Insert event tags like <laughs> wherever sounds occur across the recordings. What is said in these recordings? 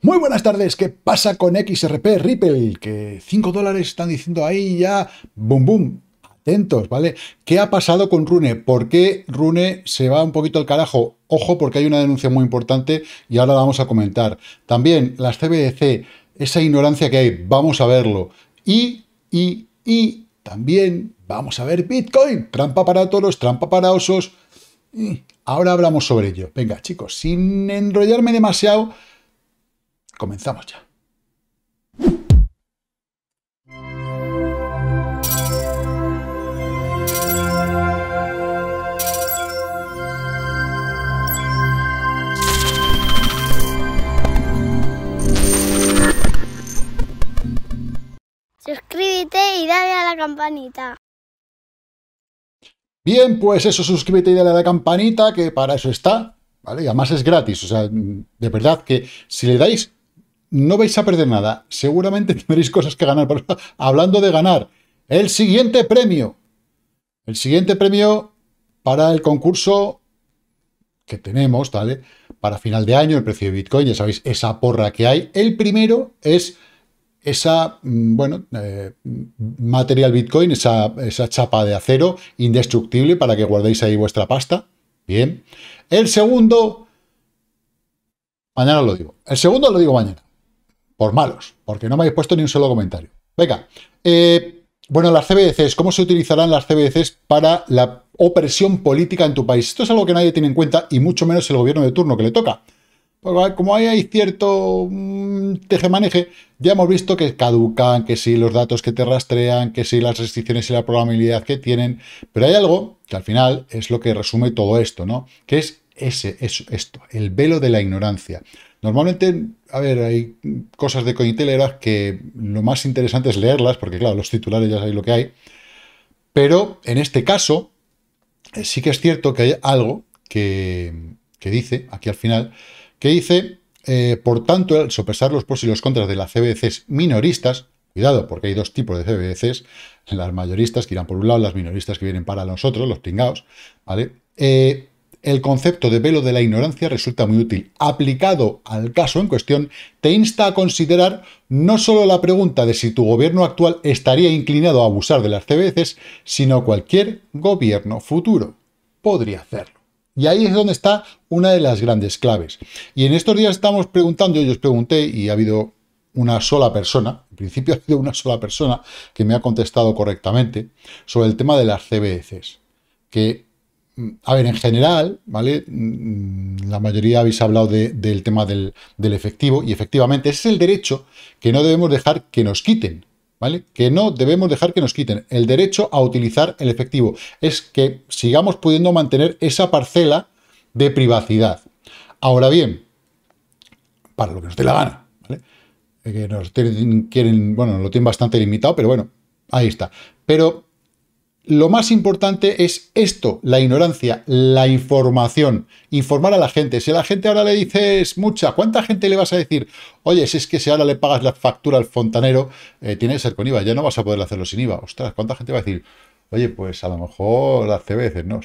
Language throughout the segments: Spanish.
Muy buenas tardes, ¿qué pasa con XRP Ripple? Que 5 dólares están diciendo ahí ya, boom, boom. Atentos, ¿vale? ¿Qué ha pasado con Rune? ¿Por qué Rune se va un poquito al carajo? Ojo, porque hay una denuncia muy importante y ahora la vamos a comentar. También las CBDC, esa ignorancia que hay, vamos a verlo. Y, y, y también vamos a ver Bitcoin. Trampa para toros, trampa para osos. Ahora hablamos sobre ello. Venga, chicos, sin enrollarme demasiado, Comenzamos ya. Suscríbete y dale a la campanita. Bien, pues eso, suscríbete y dale a la campanita, que para eso está, ¿vale? Y además es gratis, o sea, de verdad que si le dais no vais a perder nada. Seguramente <laughs> tendréis cosas que ganar. hablando de ganar, el siguiente premio. El siguiente premio para el concurso que tenemos, ¿vale? Para final de año, el precio de Bitcoin, ya sabéis, esa porra que hay. El primero es esa, mm, bueno, eh, material Bitcoin, esa, esa chapa de acero indestructible para que guardéis ahí vuestra pasta. Bien. El segundo, mañana lo digo. El segundo lo digo mañana por malos, porque no me habéis puesto ni un solo comentario. Venga, eh, bueno, las CBDCs, ¿cómo se utilizarán las CBDCs para la opresión política en tu país? Esto es algo que nadie tiene en cuenta y mucho menos el gobierno de turno que le toca. Pues, como ahí hay cierto mm, teje-maneje, ya hemos visto que caducan, que sí los datos que te rastrean, que sí las restricciones y la probabilidad que tienen, pero hay algo que al final es lo que resume todo esto, ¿no? Que es ese, eso, esto, el velo de la ignorancia. Normalmente a ver, hay cosas de Cointelegraph que lo más interesante es leerlas, porque claro, los titulares ya sabéis lo que hay. Pero en este caso, eh, sí que es cierto que hay algo que, dice, aquí al final, que dice, eh, por tanto, al sopesar los pros y los contras de las CBDCs minoristas, cuidado, porque hay dos tipos de CBDCs, las mayoristas que irán por un lado, las minoristas que vienen para nosotros, los tingados, ¿vale? Eh, el concepto de velo de la ignorancia resulta muy útil. Aplicado al caso en cuestión, te insta a considerar no solo la pregunta de si tu gobierno actual estaría inclinado a abusar de las CBCs, sino cualquier gobierno futuro. Podría hacerlo. Y ahí es donde está una de las grandes claves. Y en estos días estamos preguntando, yo os pregunté y ha habido una sola persona, en principio <laughs> ha habido una sola persona que me ha contestado correctamente sobre el tema de las CBCs. que a ver, en general, ¿vale? Mm, la mayoría habéis hablado del tema del, efectivo y efectivamente ese es el derecho que no debemos dejar que nos quiten, ¿vale? Que no debemos dejar que nos quiten el derecho a utilizar el efectivo. Es que sigamos pudiendo mantener esa parcela de privacidad. Ahora bien, para lo que nos dé la gana, ¿vale? Eh, que nos quieren, bueno, lo tienen bastante limitado, pero bueno, ahí está. Pero lo más importante es esto, la ignorancia, la información, informar a la gente. Si a la gente ahora le dices mucha, ¿cuánta gente le vas a decir? Oye, si es que si ahora le pagas la factura al fontanero, tienes eh, tiene que ser con IVA, ya no vas a poder hacerlo sin IVA. Ostras, ¿cuánta gente va a decir? Oye, pues a lo mejor hace veces, no.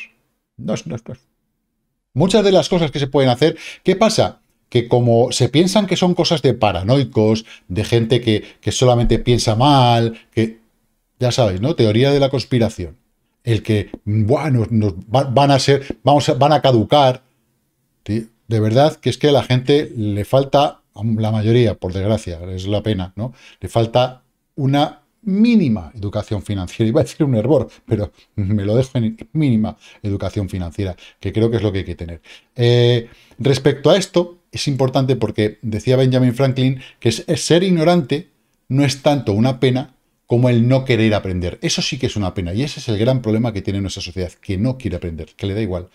No, no, no. Muchas de las cosas que se pueden hacer, ¿qué pasa? que como se piensan que son cosas de paranoicos, de gente que, que solamente piensa mal, que ya sabéis, ¿no? Teoría de la conspiración. El que, bueno, nos van a ser, vamos a, van a caducar. De verdad que es que a la gente le falta, la mayoría, por desgracia, es la pena, ¿no? Le falta una mínima educación financiera. <laughs> Iba a decir un error, pero <laughs> me lo dejo en mínima educación financiera, que creo que es lo que hay que tener. Eh, respecto a esto, es importante porque decía Benjamin Franklin que ser ignorante no es tanto una pena como el no querer aprender. Eso sí que es una pena y ese es el gran problema que tiene nuestra sociedad, que no quiere aprender, que le da igual.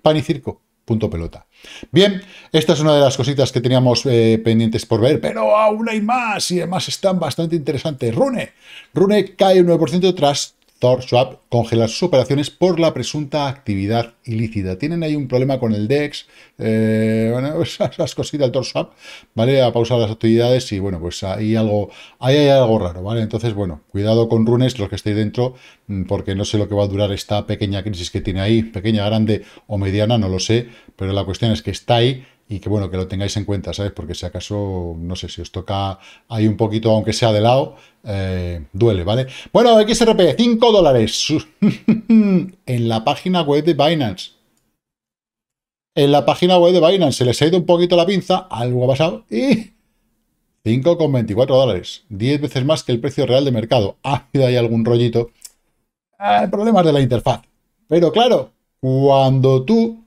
Pan y circo, punto pelota. Bien, esta es una de las cositas que teníamos eh, pendientes por ver, pero aún hay más y además están bastante interesantes. Rune, Rune cae un 9% tras Thor congelar congela sus operaciones por la presunta actividad ilícita. Tienen ahí un problema con el DEX, eh, bueno, <laughs> esas, cositas del Thor ¿vale? Ha pausado las actividades y, bueno, pues ahí, algo, ahí hay algo raro, ¿vale? Entonces, bueno, cuidado con runes, los que estéis dentro, mm, porque no sé lo que va a durar esta pequeña crisis que tiene ahí, pequeña, grande o mediana, no lo sé, pero la cuestión es que está ahí y que bueno, que lo tengáis en cuenta, ¿sabes? Porque si acaso, no sé, si os toca ahí un poquito, aunque sea de lado, eh, duele, ¿vale? Bueno, XRP, 5 dólares <laughs> en la página web de Binance. En la página web de Binance se les ha ido un poquito la pinza, algo ha pasado, y 5,24 dólares, 10 veces más que el precio real de mercado. Ha habido ahí algún rollito. Hay ah, problemas de la interfaz. Pero claro, cuando tú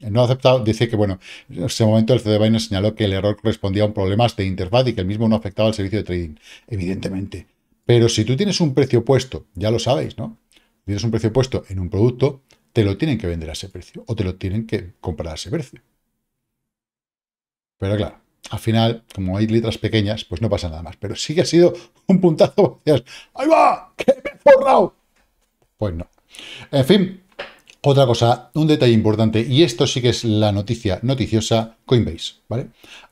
no ha aceptado, dice que, bueno, en ese momento el CD Binance señaló que el error correspondía a un problema de interfaz y que el mismo no afectaba al servicio de trading, evidentemente. Pero si tú tienes un precio puesto, ya lo sabéis, ¿no? tienes un precio puesto en un producto, te lo tienen que vender a ese precio o te lo tienen que comprar a ese precio. Pero claro, al final, como hay letras pequeñas, pues no pasa nada más. Pero sí que ha sido un puntazo. <laughs> ¡Ahí va! ¡Que me he forrado! Pues no. En fin, otra cosa, un detalle importante, y esto sí que es la noticia noticiosa, Coinbase, ¿vale?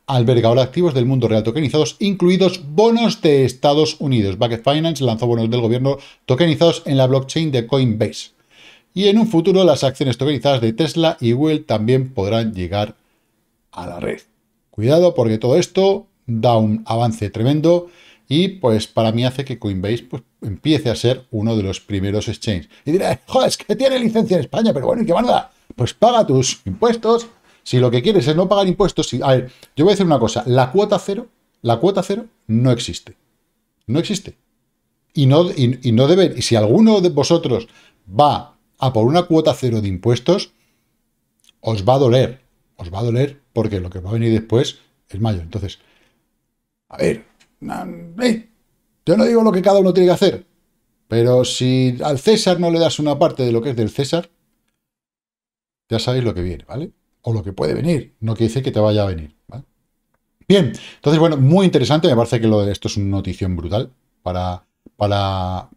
Alberga ahora activos del mundo real tokenizados, incluidos bonos de Estados Unidos. Bucket Finance lanzó bonos del gobierno tokenizados en la blockchain de Coinbase. Y en un futuro las acciones tokenizadas de Tesla y Google también podrán llegar a la red. Cuidado porque todo esto da un avance tremendo y pues para mí hace que Coinbase pues, empiece a ser uno de los primeros exchanges. Y dirá, joder, es que tiene licencia en España, pero bueno, ¿y qué manda? Pues paga tus impuestos. Si lo que quieres es no pagar impuestos, si... a ver, yo voy a decir una cosa, la cuota cero, la cuota cero no existe. No existe. Y no, y, y no debe, y si alguno de vosotros va a por una cuota cero de impuestos, os va a doler. Os va a doler porque lo que va a venir después es mayo. Entonces, a ver, eh, yo no digo lo que cada uno tiene que hacer, pero si al César no le das una parte de lo que es del César, ya sabéis lo que viene, ¿vale? O lo que puede venir, no quiere decir que te vaya a venir, ¿vale? Bien, entonces, bueno, muy interesante, me parece que lo de esto es una notición brutal para, para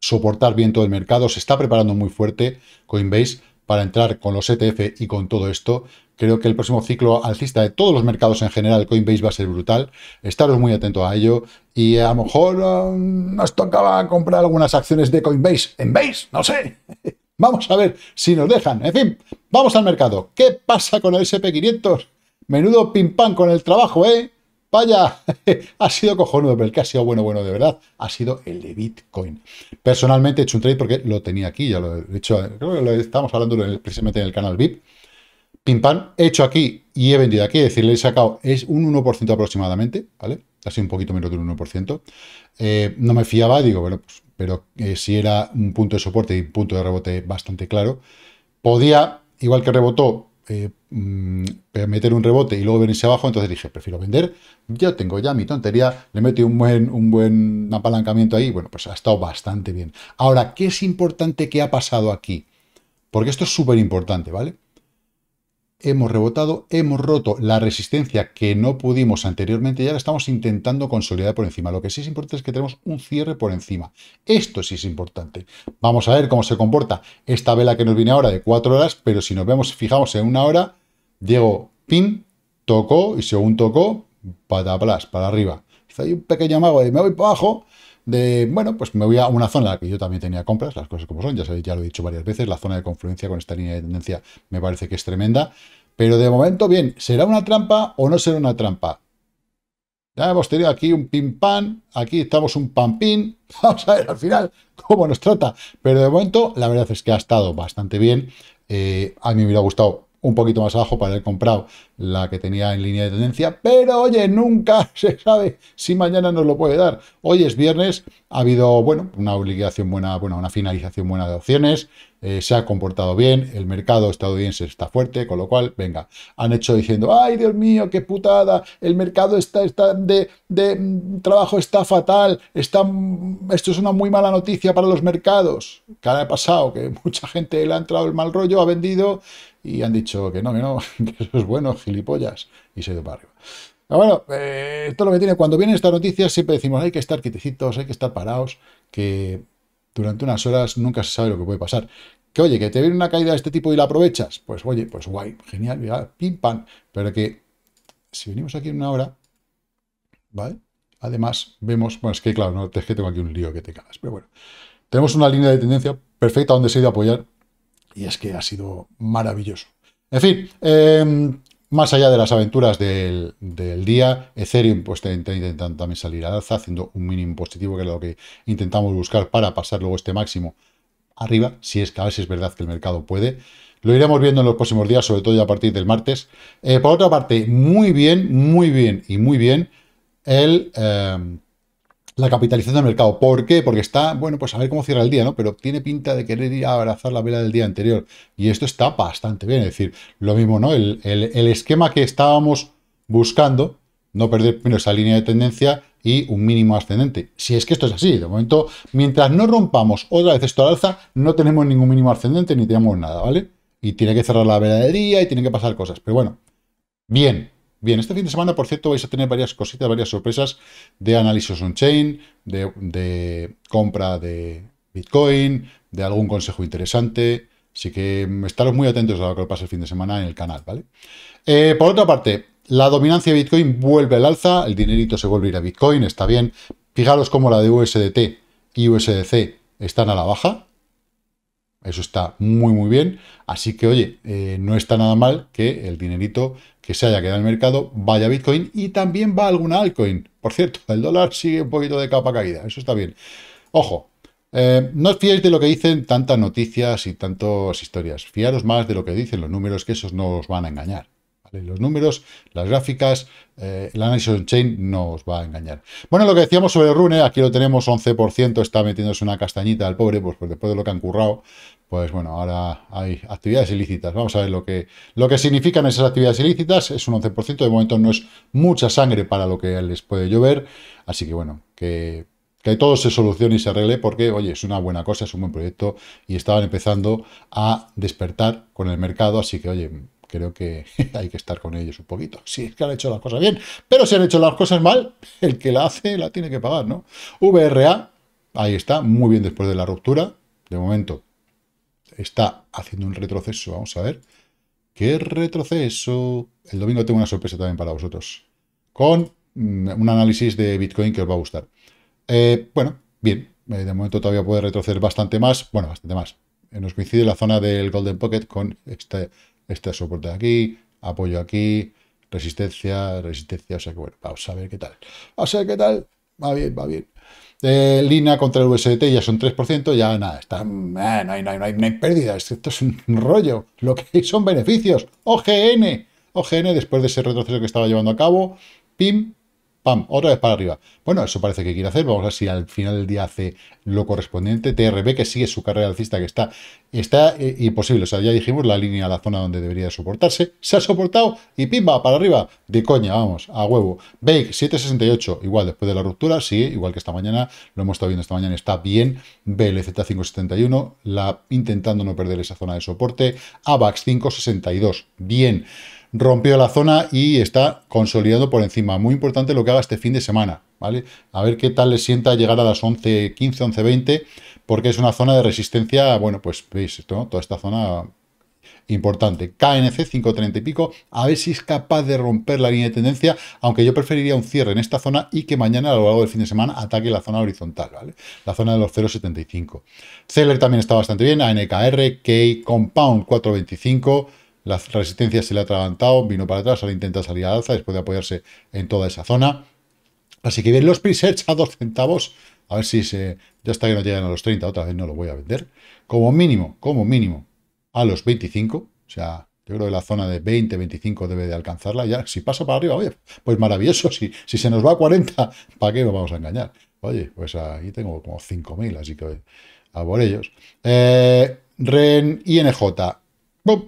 soportar bien todo el mercado, se está preparando muy fuerte Coinbase para entrar con los ETF y con todo esto, Creo que el próximo ciclo alcista de todos los mercados en general, Coinbase, va a ser brutal. Estaros muy atentos a ello. Y a lo mejor um, nos tocaba comprar algunas acciones de Coinbase en Base, no sé. <laughs> Vamos a ver si nos dejan. En fin, vamos al mercado. ¿Qué pasa con el SP500? Menudo pim pam con el trabajo, ¿eh? Vaya, <laughs> ha sido cojonudo, pero el que ha sido bueno, bueno de verdad, ha sido el de Bitcoin. Personalmente he hecho un trade porque lo tenía aquí, ya lo he hecho, creo que lo estamos hablando precisamente en el canal VIP pim pam, he hecho aquí y he vendido aquí, es decir, le he sacado, es un 1% aproximadamente, ¿vale? Ha sido un poquito menos de un 1%. Eh, no me fiaba, digo, bueno, pues, pero eh, si era un punto de soporte y un punto de rebote bastante claro, podía, igual que rebotó, eh, mm, meter un rebote y luego venirse abajo, entonces dije, prefiero vender, yo tengo ya mi tontería, le metí un buen, un buen apalancamiento ahí, bueno, pues ha estado bastante bien. Ahora, ¿qué es importante que ha pasado aquí? Porque esto es súper importante, ¿vale? hemos rebotado, hemos roto la resistencia que no pudimos anteriormente y ahora estamos intentando consolidar por encima. Lo que sí es importante es que tenemos un cierre por encima. Esto sí es importante. Vamos a ver cómo se comporta esta vela que nos viene ahora de 4 horas, pero si nos vemos, fijamos en una hora, Diego pin, tocó y según tocó, pataplás, para arriba. Hay un pequeño amago de me voy para abajo, de, bueno, pues me voy a una zona la que yo también tenía compras, las cosas como son, ya, sabéis, ya lo he dicho varias veces, la zona de confluencia con esta línea de tendencia me parece que es tremenda, pero de momento, bien, ¿será una trampa o no será una trampa? Ya hemos tenido aquí un pin pan, aquí estamos un pampín, <laughs> vamos a ver al final cómo nos trata, pero de momento la verdad es que ha estado bastante bien, eh, a mí me hubiera gustado un poquito más abajo para haber comprado la que tenía en línea de tendencia, pero oye, nunca <laughs> se sabe si mañana nos lo puede dar. Hoy es viernes, ha habido, bueno, una obligación buena, bueno, una finalización buena de opciones, eh, se ha comportado bien, el mercado estadounidense está fuerte, con lo cual, venga, han hecho diciendo, ay Dios mío, qué putada, el mercado está, está de, mm, trabajo está fatal, está, mm, esto es una muy mala noticia para los mercados. cada ha pasado? Que <laughs> mucha gente le ha entrado el mal rollo, ha vendido, y han dicho que no, que no, <laughs> que eso es bueno, gilipollas, y se dio para arriba. bueno, eh, todo lo que tiene. Cuando viene esta noticia siempre decimos hay que estar quietecitos, hay que estar parados, que durante unas horas nunca se sabe lo que puede pasar. Que oye, que te viene una caída de este tipo y la aprovechas, pues oye, pues guay, genial, pim pam. Pero que si venimos aquí en una hora, ¿vale? Además, vemos, pues que claro, no, es que tengo aquí un lío que te cagas, pero bueno. Tenemos una línea de tendencia perfecta donde se ha ido a apoyar y es que ha sido maravilloso. En fin, em, más allá de las aventuras del, del día, Ethereum pues, intentando también salir al alza, haciendo un mínimo positivo, que es lo que intentamos buscar para pasar luego este máximo arriba, si es que a veces es verdad que el mercado puede. Lo iremos viendo en los próximos días, sobre todo ya a partir del martes. Eh, por otra parte, muy bien, muy bien y muy bien el eh, la capitalización del mercado. ¿Por qué? Porque está, bueno, pues a ver cómo cierra el día, ¿no? Pero tiene pinta de querer ir a abrazar la vela del día anterior. Y esto está bastante bien. Es decir, lo mismo, ¿no? El, el, esquema que estábamos buscando, no perder esa línea de tendencia y un mínimo ascendente. Si es que esto es así, de momento, mientras no rompamos otra vez esto al alza, no tenemos ningún mínimo ascendente ni tenemos nada, ¿vale? Y tiene que cerrar la vela del día y tiene que pasar cosas. Pero bueno, bien, Bien, este fin de semana, por cierto, vais a tener varias cositas, varias sorpresas de análisis on-chain, de, compra de Bitcoin, de algún consejo interesante. Así que estaros muy atentos a lo que pasa el fin de semana en el canal, ¿vale? Eh, por otra parte, la dominancia de Bitcoin vuelve al alza, el dinerito se vuelve a ir a Bitcoin, está bien. Fijaros cómo la de USDT y USDC están a la baja, eso está muy, muy bien. Así que, oye, eh, no está nada mal que el dinerito que se haya quedado en el mercado vaya a Bitcoin y también va a alguna altcoin. Por cierto, el dólar sigue un poquito de capa caída. Eso está bien. Ojo, eh, no os fiéis de lo que dicen tantas noticias y tantas historias. Fiaros más de lo que dicen los números, que esos no os van a engañar. Los números, las gráficas, eh, el análisis on-chain no os va a engañar. Bueno, lo que decíamos sobre Rune, aquí lo tenemos, 11%, está metiéndose una castañita al pobre, pues, pues después de lo que han currado pues bueno, ahora hay actividades ilícitas. Vamos a ver lo que, lo que significan esas actividades ilícitas. Es un 11%, de momento no es mucha sangre para lo que les puede llover. Así que bueno, que, que todo se solucione y se arregle porque, oye, es una buena cosa, es un buen proyecto y estaban empezando a despertar con el mercado. Así que, oye, creo que <laughs> hay que estar con ellos un poquito. Sí, es que han hecho las cosas bien, pero si han hecho las cosas mal, el que la hace la tiene que pagar, ¿no? VRA, ahí está, muy bien después de la ruptura. De momento, está haciendo un retroceso. Vamos a ver. ¿Qué retroceso? El domingo tengo una sorpresa también para vosotros. Con mm, un análisis de Bitcoin que os va a gustar. Eh, bueno, bien. Eh, de momento todavía puede retroceder bastante más. Bueno, bastante más. Eh, nos coincide la zona del Golden Pocket con este, este soporte aquí, apoyo aquí, resistencia, resistencia. O sea que bueno, vamos a ver qué tal. Vamos a ver qué tal. Va bien, va bien. Lina contra el USDT ya son 3%, ya nada, eh, no, hay, no, no, hay, pérdidas, esto es un rollo, lo que hay son beneficios, OGN, OGN después de ese retroceso que estaba llevando a cabo, PIM pam, otra vez para arriba. Bueno, eso parece que quiere hacer. Vamos a ver si al final del día hace lo correspondiente. TRB que sigue su carrera alcista, que está, está eh, imposible. O sea, ya dijimos la línea, a la zona donde debería soportarse. Se ha soportado y pimba, para arriba. De coña, vamos, a huevo. Bake, 768. Igual, después de la ruptura, Sí, igual que esta mañana. Lo hemos estado viendo esta mañana, está bien. BLZ 571, la, intentando no perder esa zona de soporte. AVAX 562, bien rompió la zona y está consolidando por encima. Muy importante lo que haga este fin de semana, ¿vale? A ver qué tal le sienta llegar a las 11.15, 11.20, porque es una zona de resistencia, bueno, pues veis esto, toda esta zona importante. KNC 5.30 y pico, a ver si es capaz de romper la línea de tendencia, aunque yo preferiría un cierre en esta zona y que mañana a lo largo del fin de semana ataque la zona horizontal, ¿vale? La zona de los 0.75. Seller también está bastante bien, ANKR, K, Compound 425 la resistencia se le ha atragantado, vino para atrás, ahora intenta salir al alza después de apoyarse en toda esa zona. Así que bien los presets a 2 centavos. A ver si se... Ya está que no llegan a los 30, otra vez no lo voy a vender. Como mínimo, como mínimo, a los 25. O sea, yo creo que la zona de 20, 25 debe de alcanzarla. Ya, si pasa para arriba, oye, pues maravilloso. Si, si se nos va a 40, ¿para qué nos vamos a engañar? Oye, pues ahí tengo como 5.000, así que a por ellos. Eh, REN, INJ. ¡Bum!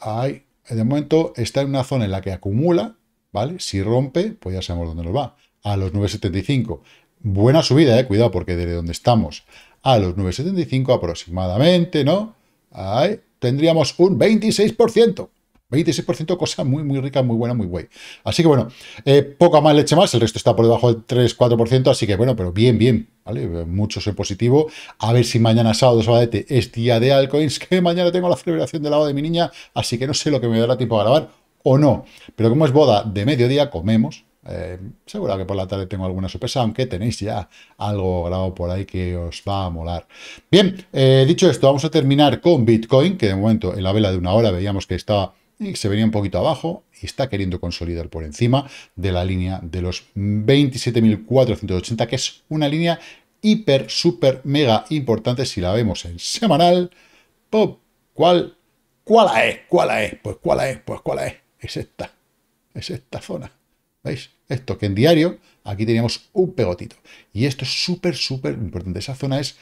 Ahí, de momento está en una zona en la que acumula, ¿vale? Si rompe, pues ya sabemos dónde nos va, a los 9,75. Buena subida, ¿eh? Cuidado, porque desde donde estamos a los 9,75 aproximadamente, ¿no? Ahí tendríamos un 26%. 26% cosa muy, muy rica, muy buena, muy guay. Así que bueno, eh, poca más leche más, el resto está por debajo del 3-4%, así que bueno, pero bien, bien, ¿vale? Mucho soy positivo. A ver si mañana sábado, sábado es día de altcoins, <laughs> que mañana tengo la celebración del lado de mi niña, así que no sé lo que me dará tiempo a grabar o no. Pero como es boda de mediodía, comemos. Eh, seguro que por la tarde tengo alguna sorpresa, aunque tenéis ya algo grabado por ahí que os va a molar. Bien, eh, dicho esto, vamos a terminar con Bitcoin, que de momento en la vela de una hora veíamos que estaba y se venía un poquito abajo y está queriendo consolidar por encima de la línea de los 27.480, que es una línea hiper, super, mega importante si la vemos en semanal. Pop, ¿cuál? ¿Cuál es? ¿Cuál es? Pues cuál es, pues cuál es. Es esta, es esta zona. ¿Veis? Esto que en diario, aquí teníamos un pegotito. Y esto es súper, súper importante. Esa zona es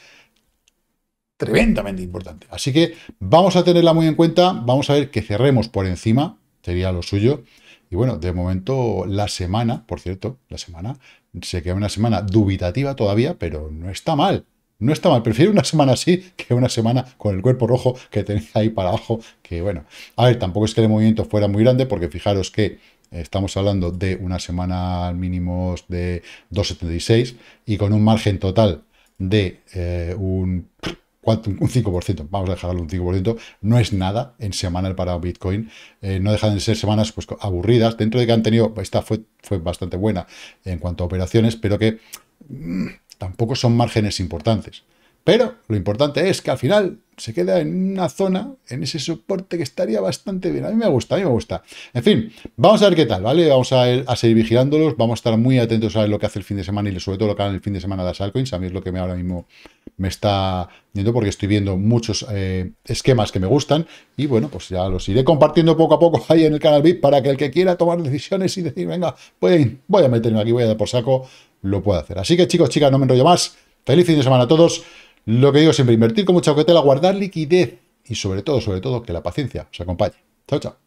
tremendamente importante. Así que vamos a tenerla muy en cuenta, vamos a ver que cerremos por encima, sería lo suyo. Y bueno, de momento la semana, por cierto, la semana, se queda una semana dubitativa todavía, pero no está mal. No está mal, prefiero una semana así que una semana con el cuerpo rojo que tenéis ahí para abajo, que bueno, a ver, tampoco es que el movimiento fuera muy grande, porque fijaros que Estamos hablando de una semana mínimo de 2,76 y con un margen total de eh, un un 5%, vamos a dejarlo un 5%, no es nada en semanal para Bitcoin, eh, no dejan de ser semanas pues, aburridas, dentro de que han tenido, esta fue, fue bastante buena en cuanto a operaciones, pero que mm, tampoco son márgenes importantes. Pero lo importante es que al final se queda en una zona, en ese soporte que estaría bastante bien. A mí me gusta, a mí me gusta. En fin, vamos a ver qué tal, ¿vale? Vamos a, seguir vigilándolos, vamos a estar muy atentos a lo que hace el fin de semana y sobre todo lo que hace el fin de semana las altcoins. A mí es lo que me, ahora mismo me está viendo porque estoy viendo muchos eh, esquemas que me gustan y bueno, pues ya los iré compartiendo poco a poco ahí en el canal VIP para que el que quiera tomar decisiones y decir, venga, voy, voy a meterme aquí, voy a dar por saco, lo pueda hacer. Así que chicos, chicas, no me enrollo más. Feliz fin de semana a todos. Lo que digo siempre, invertir con mucha cautela, guardar liquidez y sobre todo, sobre todo, que la paciencia os acompañe. Chao, chao.